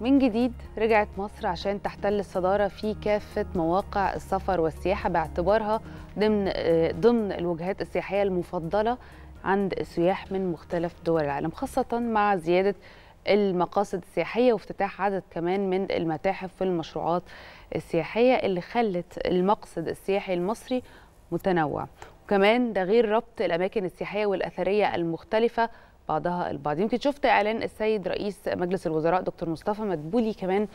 من جديد رجعت مصر عشان تحتل الصدارة في كافة مواقع السفر والسياحة باعتبارها ضمن آه، ضمن الوجهات السياحية المفضلة عند السياح من مختلف دول العالم خاصة مع زيادة المقاصد السياحية وافتتاح عدد كمان من المتاحف والمشروعات السياحية اللي خلت المقصد السياحي المصري متنوع وكمان ده غير ربط الأماكن السياحية والأثرية المختلفة بعضها البعض يمكن شفت اعلان السيد رئيس مجلس الوزراء دكتور مصطفى مدبولي كمان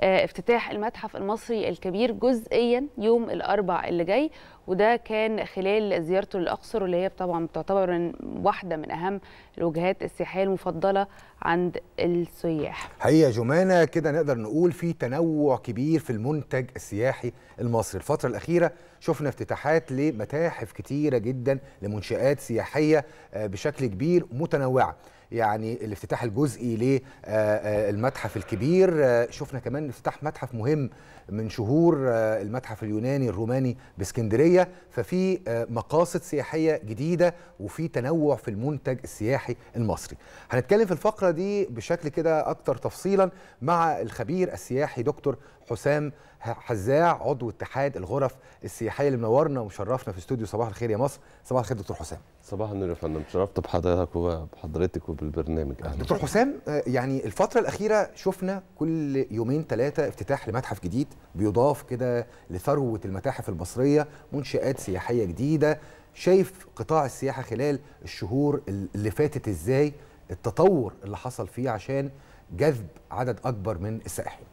آه، افتتاح المتحف المصري الكبير جزئيا يوم الاربع اللي جاي وده كان خلال زيارته للاقصر واللي هي طبعا تعتبر واحده من اهم الوجهات السياحيه المفضله عند السياح. حقيقه جمانه كده نقدر نقول في تنوع كبير في المنتج السياحي المصري، الفتره الاخيره شفنا افتتاحات لمتاحف كتيره جدا لمنشات سياحيه آه، بشكل كبير متنوعه. يعني الافتتاح الجزئي للمتحف آه، آه، الكبير آه، شفنا كمان افتتاح متحف مهم من شهور المتحف اليوناني الروماني باسكندريه ففي مقاصد سياحيه جديده وفي تنوع في المنتج السياحي المصري هنتكلم في الفقره دي بشكل كده اكتر تفصيلا مع الخبير السياحي دكتور حسام حزاع عضو اتحاد الغرف السياحيه اللي منورنا ومشرفنا في استوديو صباح الخير يا مصر صباح الخير دكتور حسام صباح النور يا فندم اتشرفت بحضرتك وبحضرتك وبالبرنامج أهلا. دكتور حسام آه، يعني الفتره الاخيره شفنا كل يومين ثلاثه افتتاح لمتحف جديد بيضاف كده لثروه المتاحف المصريه منشات سياحيه جديده شايف قطاع السياحه خلال الشهور اللي فاتت ازاي التطور اللي حصل فيه عشان جذب عدد اكبر من السائحين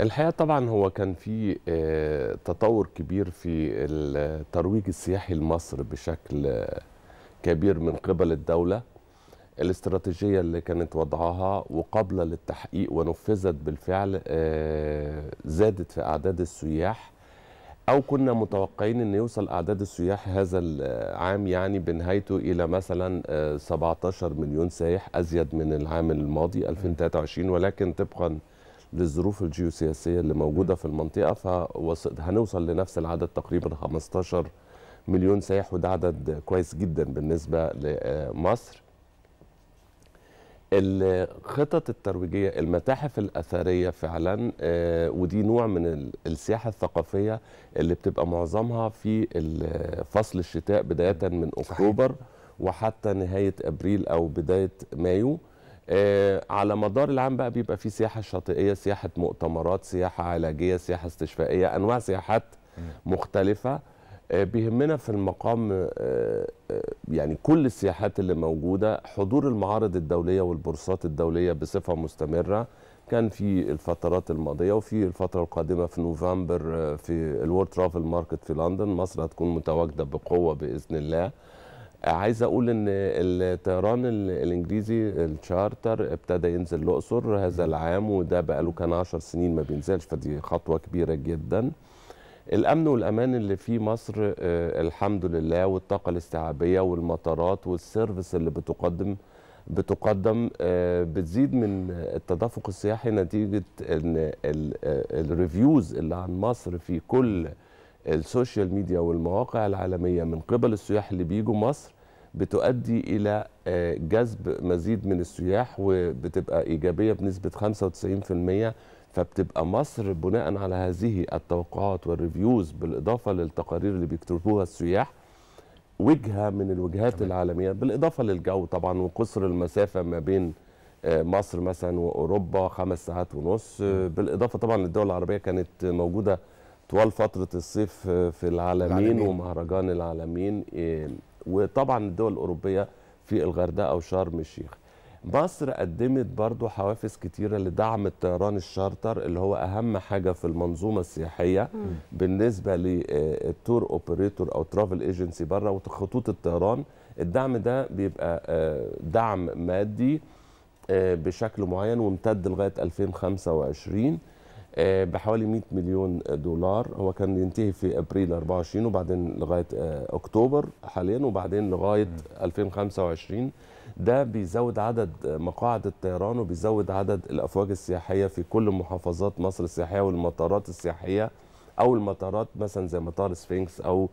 الحقيقه طبعا هو كان في آه، تطور كبير في الترويج السياحي لمصر بشكل آه، كبير من قبل الدوله الاستراتيجيه اللي كانت وضعها وقابله للتحقيق ونفذت بالفعل آه، زادت في اعداد السياح او كنا متوقعين ان يوصل اعداد السياح هذا العام يعني بنهايته الى مثلا 17 مليون سائح ازيد من العام الماضي 2023 ولكن طبقا للظروف الجيوسياسيه اللي موجوده في المنطقه فهنوصل لنفس العدد تقريبا 15 مليون سائح وده عدد كويس جدا بالنسبه لمصر الخطط الترويجية المتاحف الأثرية فعلا آه، ودي نوع من السياحة الثقافية اللي بتبقى معظمها في فصل الشتاء بداية من أكتوبر وحتى نهاية أبريل أو بداية مايو آه، على مدار العام بقى بيبقى في سياحه شاطئيه سياحه مؤتمرات سياحه علاجيه سياحه استشفائيه انواع سياحات مختلفه آه، بيهمنا في المقام آه، يعني كل السياحات اللي موجوده حضور المعارض الدوليه والبورصات الدوليه بصفه مستمره كان في الفترات الماضيه وفي الفتره القادمه في نوفمبر في الورد ترافل ماركت في لندن مصر هتكون متواجده بقوه باذن الله عايز اقول ان الطيران الانجليزي الشارتر ابتدى ينزل الاقصر هذا العام وده بقى له كان 10 سنين ما بينزلش فدي خطوه كبيره جدا الامن والامان اللي في مصر آه، الحمد لله والطاقه الاستيعابيه والمطارات والسيرفيس اللي بتقدم بتقدم آه، بتزيد من التدفق السياحي نتيجه ان آه، الريفيوز اللي عن مصر في كل السوشيال ميديا والمواقع العالميه من قبل السياح اللي بيجوا مصر بتؤدي الى آه، جذب مزيد من السياح وبتبقى ايجابيه بنسبه 95% فبتبقى مصر بناء على هذه التوقعات والريفيوز بالاضافه للتقارير اللي بيكتبوها السياح وجهه من الوجهات العالميه بالاضافه للجو طبعا وقصر المسافه ما بين آه، مصر مثلا واوروبا خمس ساعات ونص بالاضافه طبعا للدول العربيه كانت موجوده طوال فتره الصيف في العالمين, العالمين. ومهرجان العالمين إيه، وطبعا الدول الاوروبيه في الغردقه وشرم الشيخ مصر قدمت برضو حوافز كتيرة لدعم الطيران الشارتر اللي هو أهم حاجة في المنظومة السياحية م. بالنسبة للتور آه، أوبريتور أو ترافل ايجنسي بره وخطوط الطيران الدعم ده بيبقى آه، دعم مادي آه، بشكل معين وامتد لغاية 2025 آه، بحوالي 100 مليون دولار هو كان ينتهي في ابريل 24 وبعدين لغايه آه، اكتوبر حاليا وبعدين لغايه 2025 ده بيزود عدد آه، مقاعد الطيران وبيزود عدد الافواج السياحيه في كل محافظات مصر السياحيه والمطارات السياحيه او المطارات مثلا زي مطار سفينكس او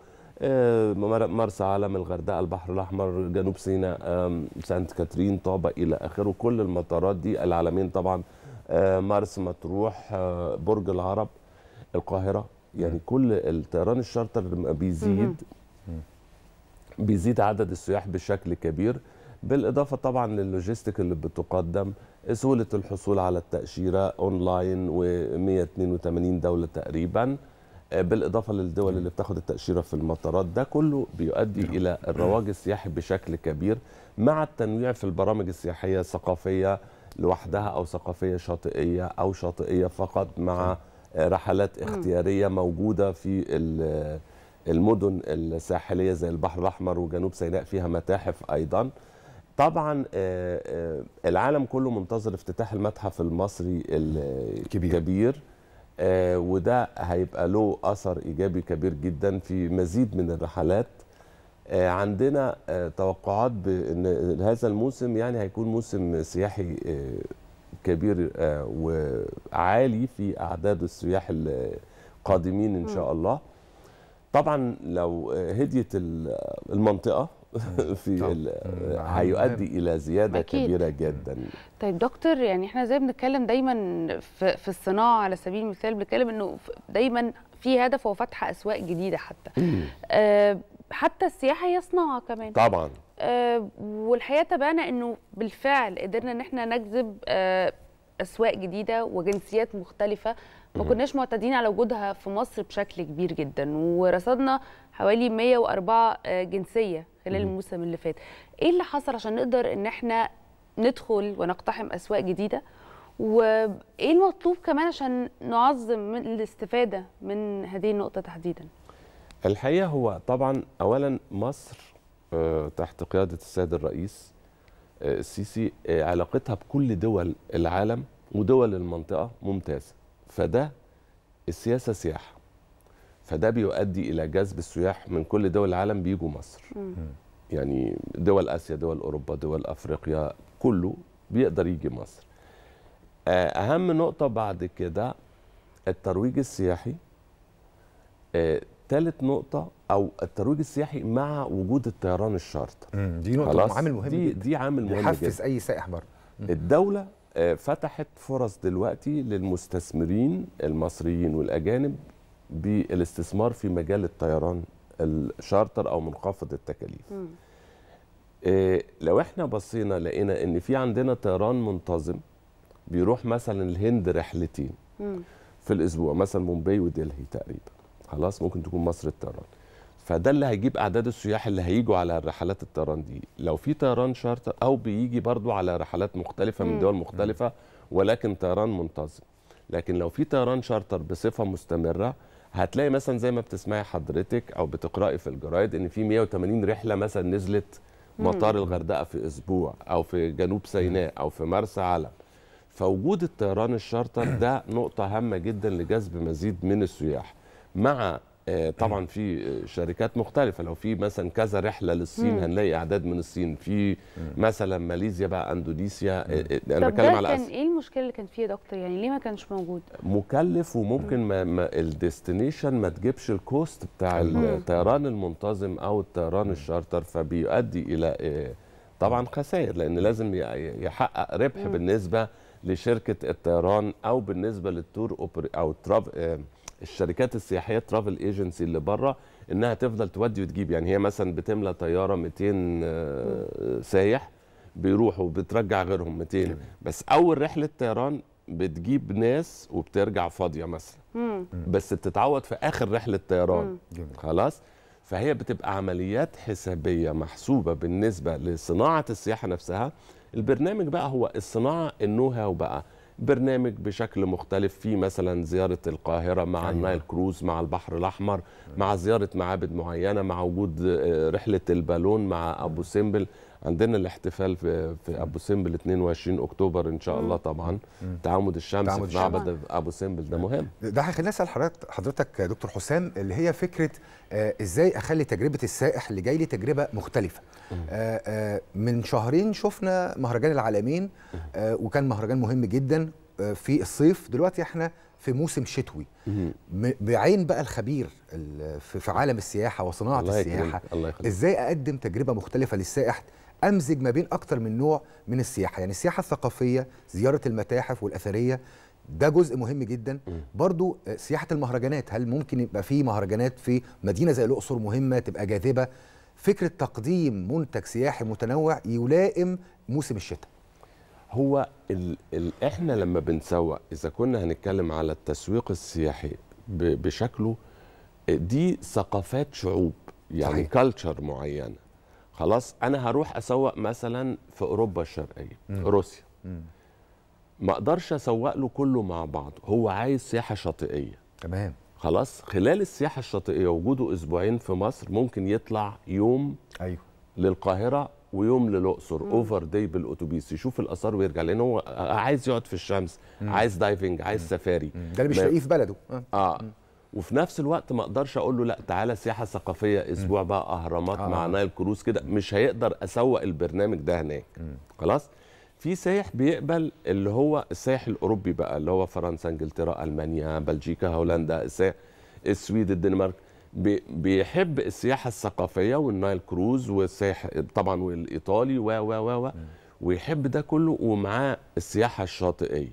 مرسى علم الغردقه البحر الاحمر جنوب سيناء سانت كاترين طابا الى اخره كل المطارات دي العالمين طبعا آه، مرسى مطروح آه، برج العرب القاهره يعني كل الطيران الشارتر بيزيد بيزيد عدد السياح بشكل كبير بالاضافه طبعا للوجيستيك اللي بتقدم سهوله الحصول على التاشيره اونلاين و182 دوله تقريبا آه، بالاضافه للدول اللي بتاخد التاشيره في المطارات ده كله بيؤدي نعم. الى الرواج السياحي بشكل كبير مع التنويع في البرامج السياحيه الثقافيه لوحدها او ثقافيه شاطئيه او شاطئيه فقط مع رحلات اختياريه موجوده في المدن الساحليه زي البحر الاحمر وجنوب سيناء فيها متاحف ايضا طبعا آه، آه، العالم كله منتظر افتتاح المتحف المصري الكبير كبير. آه، وده هيبقى له اثر ايجابي كبير جدا في مزيد من الرحلات آه، عندنا آه، توقعات بان هذا الموسم يعني هيكون موسم سياحي آه، كبير وعالي في اعداد السياح القادمين ان شاء الله طبعا لو هديت المنطقه في هيؤدي الى زياده أكيد. كبيره جدا طيب دكتور يعني احنا زي بنتكلم دايما في, الصناعه على سبيل المثال بنتكلم انه دايما في هدف هو فتح اسواق جديده حتى آه حتى السياحه هي صناعة كمان طبعا آه والحقيقه تبعنا انه بالفعل قدرنا ان احنا نجذب آه اسواق جديده وجنسيات مختلفه ما كناش معتادين على وجودها في مصر بشكل كبير جدا ورصدنا حوالي 104 آه، جنسيه خلال الموسم اللي فات ايه اللي حصل عشان نقدر ان احنا ندخل ونقتحم اسواق جديده وايه المطلوب كمان عشان نعظم الاستفاده من هذه النقطه تحديدا الحقيقه هو طبعا اولا مصر آه، تحت قياده السيد الرئيس آه، السيسي آه، علاقتها بكل دول العالم ودول المنطقه ممتازه فده السياسه سياحه فده بيؤدي الى جذب السياح من كل دول العالم بيجوا مصر يعني دول اسيا دول اوروبا دول افريقيا كله بيقدر يجي مصر اهم نقطه بعد كده الترويج السياحي ثالث نقطة أو الترويج السياحي مع وجود الطيران الشارتر دي نقطة عامل مهم دي, دي عامل مهم يحفز أي سائح بره الدولة آه، فتحت فرص دلوقتي للمستثمرين المصريين والأجانب بالاستثمار في مجال الطيران الشارتر أو منخفض التكاليف إيه لو احنا بصينا لقينا ان في عندنا طيران منتظم بيروح مثلا الهند رحلتين م. في الاسبوع مثلا مومباي ودلهي تقريبا خلاص ممكن تكون مصر الطيران فده اللي هيجيب اعداد السياح اللي هيجوا على الرحلات الطيران دي لو في طيران شارتر او بيجي برضو على رحلات مختلفه من دول مختلفه ولكن طيران منتظم لكن لو في طيران شارتر بصفه مستمره هتلاقي مثلا زي ما بتسمعي حضرتك او بتقراي في الجرايد ان في 180 رحله مثلا نزلت مطار الغردقه في اسبوع او في جنوب سيناء او في مرسى علم فوجود الطيران الشارتر ده نقطه هامه جدا لجذب مزيد من السياح مع آه، طبعا في آه، شركات مختلفه لو في مثلا كذا رحله للصين هنلاقي اعداد من الصين في مثلا ماليزيا بقى اندونيسيا آه، انا بتكلم على كان ايه المشكله اللي كان فيه يا دكتور يعني ليه ما كانش موجود مكلف وممكن ما, ما الديستنيشن ما تجيبش الكوست بتاع الطيران المنتظم او الطيران الشارتر فبيؤدي الى طبعا خسائر لان لازم يحقق ربح بالنسبه لشركه الطيران او بالنسبه للتور او تراف الشركات السياحيه ترافل ايجنسي اللي بره انها تفضل تودي وتجيب يعني هي مثلا بتملى طياره 200 آه، سايح بيروحوا بترجع غيرهم 200 بس اول رحله طيران بتجيب ناس وبترجع فاضيه مثلا بس بتتعوض في اخر رحله طيران خلاص فهي بتبقى عمليات حسابيه محسوبه بالنسبه لصناعه السياحه نفسها البرنامج بقى هو الصناعه النو هاو بقى برنامج بشكل مختلف فيه مثلا زياره القاهره مع أيوة. النايل كروز مع البحر الاحمر مع زياره معابد معينه مع وجود آه، رحله البالون مع ابو سمبل عندنا الاحتفال في في ابو سمبل 22 اكتوبر ان شاء الله طبعا تعامد الشمس تعامد في معبد ابو سمبل ده مهم ده هيخليني اسال حضرتك حضرتك دكتور حسام اللي هي فكره آه ازاي اخلي تجربه السائح اللي جاي لي تجربه مختلفه آه آه من شهرين شفنا مهرجان العالمين آه وكان مهرجان مهم جدا آه في الصيف دلوقتي احنا في موسم شتوي بعين بقى الخبير في عالم السياحه وصناعه الله السياحه الله ازاي اقدم تجربه مختلفه للسائح امزج ما بين اكتر من نوع من السياحه يعني السياحه الثقافيه زياره المتاحف والاثريه ده جزء مهم جدا برضو آه، سياحه المهرجانات هل ممكن يبقى في مهرجانات في مدينه زي الاقصر مهمه تبقى جاذبه فكره تقديم منتج سياحي متنوع يلائم موسم الشتاء هو الـ الـ احنا لما بنسوق اذا كنا هنتكلم على التسويق السياحي بشكله آه، دي ثقافات شعوب يعني كلتشر معينه خلاص انا هروح اسوق مثلا في اوروبا الشرقيه مم. روسيا ما اقدرش اسوق له كله مع بعضه هو عايز سياحه شاطئيه تمام خلاص خلال السياحه الشاطئيه وجوده اسبوعين في مصر ممكن يطلع يوم ايوه للقاهره ويوم للاقصر اوفر داي بالاتوبيس يشوف الاثار ويرجع لان هو عايز يقعد في الشمس مم. عايز دايفنج عايز مم. سفاري ده اللي مش لاقيه في بلده اه, آه. وفي نفس الوقت ما اقدرش اقول له لا تعالى سياحه ثقافيه اسبوع م. بقى اهرامات آه. مع نايل كروز كده مش هيقدر اسوق البرنامج ده هناك خلاص في سايح بيقبل اللي هو السايح الاوروبي بقى اللي هو فرنسا انجلترا المانيا بلجيكا هولندا السايح السويد الدنمارك بيحب السياحه الثقافيه والنايل كروز والسايح طبعا والايطالي و و و ويحب ده كله ومعاه السياحه الشاطئيه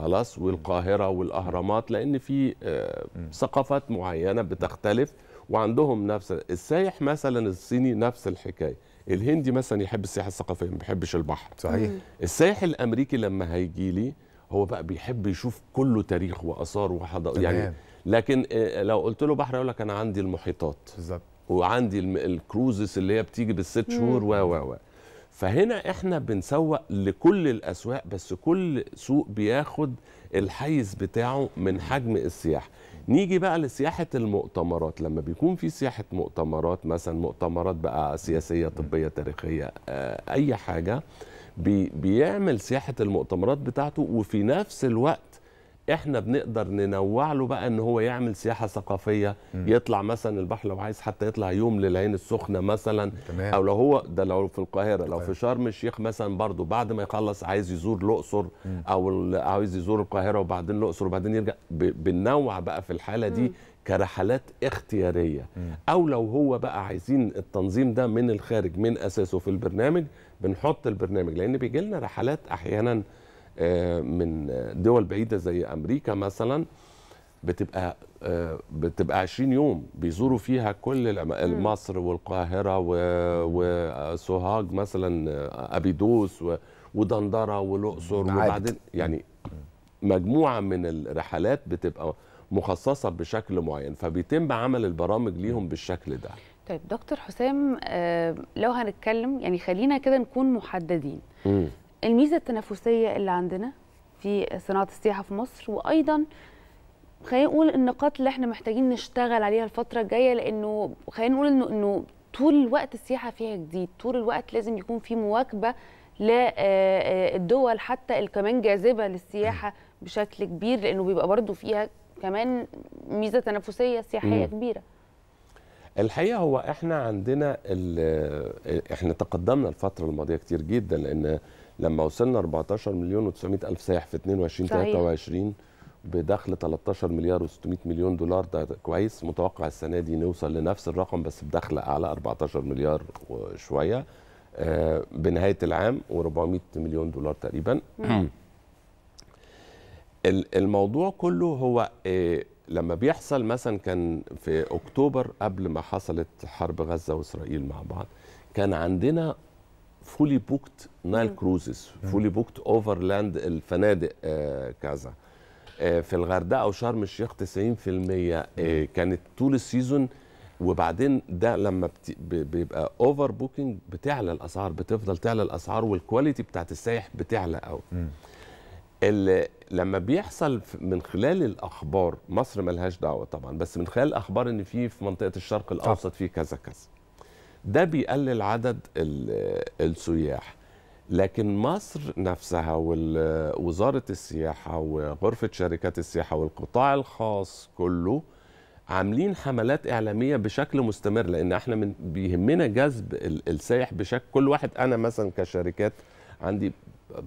خلاص والقاهره والاهرامات لان في آه، ثقافات معينه بتختلف وعندهم نفس السايح مثلا الصيني نفس الحكايه الهندي مثلا يحب السياحه الثقافيه ما بيحبش البحر صحيح السايح الامريكي لما هيجي لي هو بقى بيحب يشوف كله تاريخ واثار وحضاره يعني لكن آه، لو قلت له بحر يقول لك انا عندي المحيطات بالظبط وعندي الكروزس اللي هي بتيجي بالست شهور و و و فهنا احنا بنسوق لكل الاسواق بس كل سوق بياخد الحيز بتاعه من حجم السياحه نيجي بقى لسياحه المؤتمرات لما بيكون في سياحه مؤتمرات مثلا مؤتمرات بقى سياسيه طبيه تاريخيه آه، اي حاجه بيعمل سياحه المؤتمرات بتاعته وفي نفس الوقت احنا بنقدر ننوع له بقى ان هو يعمل سياحه ثقافيه مم. يطلع مثلا البحر لو عايز حتى يطلع يوم للعين السخنه مثلا تمام. او لو هو ده لو في القاهره تمام. لو في شرم الشيخ مثلا برضه بعد ما يخلص عايز يزور الاقصر او عايز يزور القاهره وبعدين الاقصر وبعدين يرجع بننوع بقى في الحاله دي مم. كرحلات اختياريه م. او لو هو بقى عايزين التنظيم ده من الخارج من اساسه في البرنامج بنحط البرنامج لان بيجي لنا رحلات احيانا آه، من دول بعيده زي امريكا مثلا بتبقى آه، بتبقى 20 يوم بيزوروا فيها كل مصر والقاهره وسوهاج مثلا آه، ابيدوس ودندره والاقصر وبعدين يعني مجموعه من الرحلات بتبقى مخصصه بشكل معين فبيتم عمل البرامج ليهم بالشكل ده طيب دكتور حسام لو هنتكلم يعني خلينا كده نكون محددين الميزه التنافسيه اللي عندنا في صناعه السياحه في مصر وايضا خلينا نقول النقاط اللي احنا محتاجين نشتغل عليها الفتره الجايه لانه خلينا نقول انه انه طول الوقت السياحه فيها جديد طول الوقت لازم يكون في مواكبه للدول آه، آه، حتى اللي كمان جاذبه للسياحه بشكل كبير لانه بيبقى برضو فيها كمان ميزه تنافسيه سياحيه كبيره الحقيقه هو احنا عندنا احنا تقدمنا الفتره الماضيه كتير جدا لان لما وصلنا 14 مليون و900 الف سائح في 22 صحيح. 23 بدخل 13 مليار و600 مليون دولار ده كويس متوقع السنه دي نوصل لنفس الرقم بس بدخل اعلى 14 مليار وشويه آه بنهايه العام و400 مليون دولار تقريبا الموضوع كله هو آه لما بيحصل مثلا كان في اكتوبر قبل ما حصلت حرب غزه واسرائيل مع بعض كان عندنا فولي بوكت نايل كروزز فولي بوكت اوفر لاند الفنادق كذا آه، في الغردقه وشرم الشيخ 90% آه، كانت طول السيزون وبعدين ده لما بيبقى اوفر بوكينج بتعلى الاسعار بتفضل تعلى الاسعار والكواليتي بتاعت السايح بتعلى قوي لما بيحصل من خلال الاخبار مصر ملهاش دعوه طبعا بس من خلال الاخبار ان في في منطقه الشرق الاوسط في كذا كذا ده بيقلل عدد السياح لكن مصر نفسها ووزارة السياحة وغرفة شركات السياحة والقطاع الخاص كله عاملين حملات إعلامية بشكل مستمر لأن احنا من بيهمنا جذب السائح بشكل كل واحد أنا مثلا كشركات عندي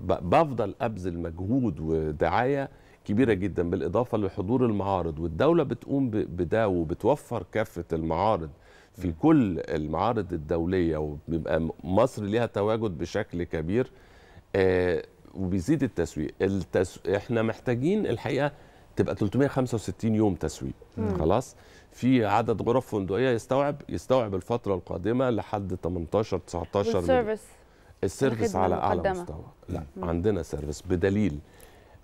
بفضل أبذل مجهود ودعاية كبيرة جدا بالإضافة لحضور المعارض والدولة بتقوم بده وبتوفر كافة المعارض في كل المعارض الدوليه وبيبقى مصر ليها تواجد بشكل كبير آه، وبيزيد التسويق التس... احنا محتاجين الحقيقه تبقى 365 يوم تسويق مم. خلاص في عدد غرف فندقيه يستوعب يستوعب الفتره القادمه لحد 18 19 السيرفس السيرفس على اعلى مستوى لا مم. عندنا سيرفس بدليل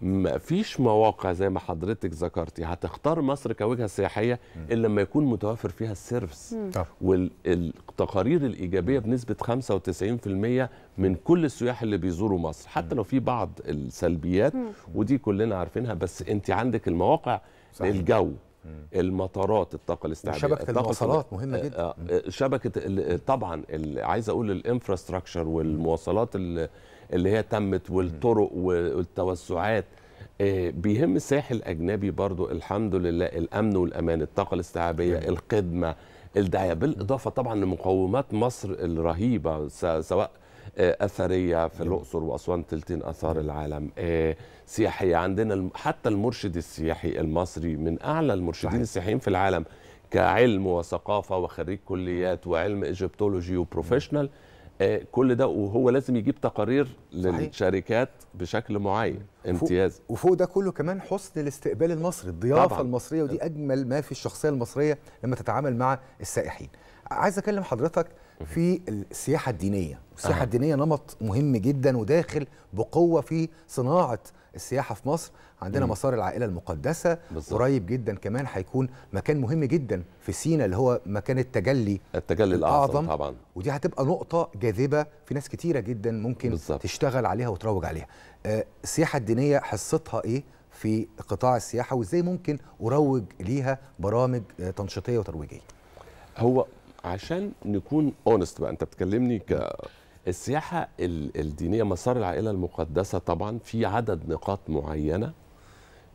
ما فيش مواقع زي ما حضرتك ذكرتي هتختار مصر كوجهه سياحيه الا لما يكون متوفر فيها السيرفس والتقارير الايجابيه بنسبه 95% من كل السياح اللي بيزوروا مصر حتى لو في بعض السلبيات ودي كلنا عارفينها بس انت عندك المواقع صحيح. الجو المطارات الطاقه الاستعماريه شبكه المواصلات مهمه آه، جدا آه، شبكه طبعا عايز اقول الانفراستراكشر والمواصلات اللي هي تمت والطرق والتوسعات آه، بيهم الساحل الاجنبي برضو الحمد لله الامن والامان الطاقه الاستيعابيه الخدمه الدعايه بالاضافه طبعا لمقومات مصر الرهيبه سواء آه، اثريه في الاقصر واسوان تلتين اثار العالم آه، سياحيه عندنا حتى المرشد السياحي المصري من اعلى المرشدين السياحيين في العالم كعلم وثقافه وخريج كليات وعلم ايجيبتولوجي وبروفيشنال آه، كل ده وهو لازم يجيب تقارير للشركات بشكل معين امتياز وفوق ده كله كمان حسن الاستقبال المصري الضيافه طبعا. المصريه ودي اجمل ما في الشخصيه المصريه لما تتعامل مع السائحين عايز اكلم حضرتك في السياحه الدينيه السياحه أه. الدينيه نمط مهم جدا وداخل بقوه في صناعه السياحه في مصر عندنا مم. مسار العائله المقدسه بالزبط. قريب جدا كمان هيكون مكان مهم جدا في سينا اللي هو مكان التجلي التجلي الاعظم طبعا ودي هتبقى نقطه جاذبه في ناس كتيره جدا ممكن بالزبط. تشتغل عليها وتروج عليها آه السياحه الدينيه حصتها ايه في قطاع السياحه وازاي ممكن اروج ليها برامج آه، تنشيطيه وترويجيه هو عشان نكون اونست بقى انت بتكلمني ك السياحه الدينيه مسار العائله المقدسه طبعا في عدد نقاط معينه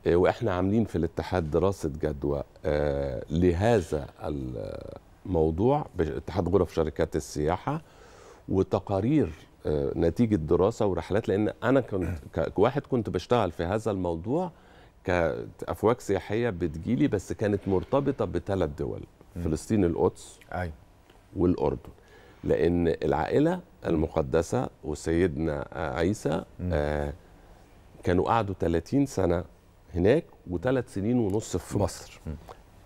آه، واحنا عاملين في الاتحاد دراسه جدوى آه، لهذا الموضوع باتحاد غرف شركات السياحه وتقارير آه، نتيجه دراسه ورحلات لان انا كنت كواحد كنت بشتغل في هذا الموضوع كافواج سياحيه بتجيلي بس كانت مرتبطه بثلاث دول فلسطين القدس ايوه والاردن لان العائله المقدسه وسيدنا عيسى آه كانوا قعدوا 30 سنه هناك وثلاث سنين ونص في مصر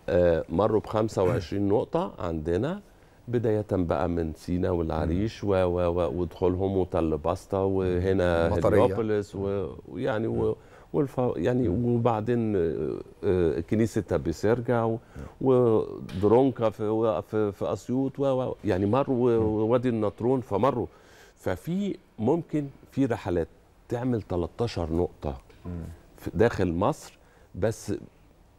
آه مروا ب 25 نقطه عندنا بداية بقى من سينا والعريش و و و ودخولهم وطل باستا وهنا هيليوبوليس ويعني والف... يعني وبعدين آه، آه، كنيسه بيسرجا ودرونكا في في, في اسيوط و... يعني مروا ووادي النطرون فمروا ففي ممكن في رحلات تعمل 13 نقطه داخل مصر بس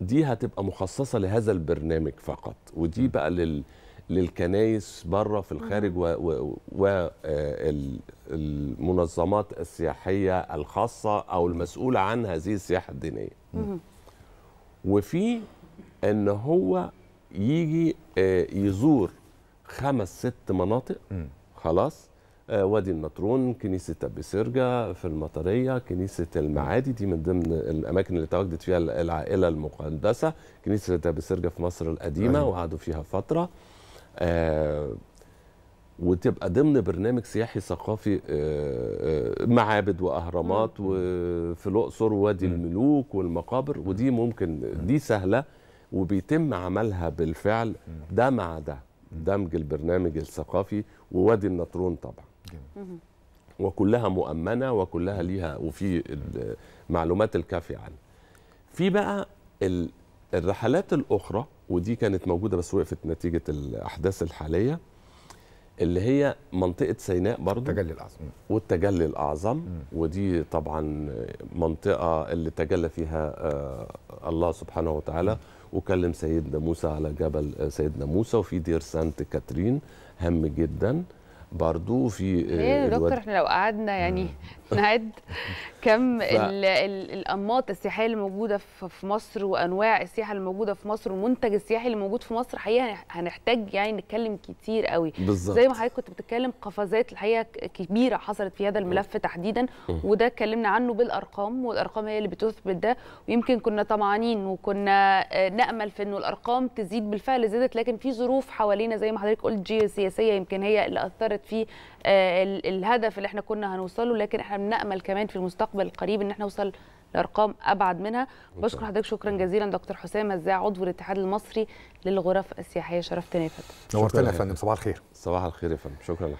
دي هتبقى مخصصه لهذا البرنامج فقط ودي بقى لل للكنايس بره في الخارج والمنظمات و... آه، السياحيه الخاصه او المسؤوله عن هذه السياحه الدينيه. وفي ان هو يجي آه، يزور خمس ست مناطق خلاص آه، وادي النطرون كنيسه ابي سرجه في المطريه كنيسه المعادي دي من ضمن الاماكن اللي تواجدت فيها العائله المقدسه كنيسه ابي سرجه في مصر القديمه أيوة. وقعدوا فيها فتره آه، وتبقى ضمن برنامج سياحي ثقافي آه، آه، معابد واهرامات وفي الاقصر ووادي الملوك والمقابر ودي ممكن دي سهله وبيتم عملها بالفعل ده مع ده دمج البرنامج الثقافي ووادي النطرون طبعا وكلها مؤمنه وكلها ليها وفي المعلومات الكافيه عنها في بقى الرحلات الاخرى ودي كانت موجوده بس وقفت نتيجه الاحداث الحاليه اللي هي منطقه سيناء برضو التجلي الاعظم والتجلي الاعظم م. ودي طبعا منطقه اللي تجلى فيها آه، الله سبحانه وتعالى وكلم سيدنا موسى على جبل آه، سيدنا موسى وفي دير سانت كاترين هام جدا برضو في آه، ايه يا دكتور احنا لو قعدنا يعني نعد كم ف... الانماط السياحيه اللي موجوده في مصر وانواع السياحه اللي موجوده في مصر والمنتج السياحي اللي موجود في مصر حقيقه هنحتاج يعني نتكلم كتير قوي بالزبط. زي ما حضرتك كنت بتتكلم قفزات الحقيقه كبيره حصلت في هذا الملف تحديدا وده اتكلمنا عنه بالارقام والارقام هي اللي بتثبت ده ويمكن كنا طمعانين وكنا آه، نامل في انه الارقام تزيد بالفعل زادت لكن في ظروف حوالينا زي ما حضرتك قلت جيوسياسيه يمكن هي اللي اثرت بالذات في آه، الهدف اللي احنا كنا هنوصله لكن احنا بنامل كمان في المستقبل القريب ان احنا نوصل لارقام ابعد منها بشكر حضرتك شكرا جزيلا دكتور حسام هزاع عضو الاتحاد المصري للغرف السياحيه شرفتنا يا فندم نورتنا يا فندم صباح الخير صباح الخير يا فندم شكرا لحضرتك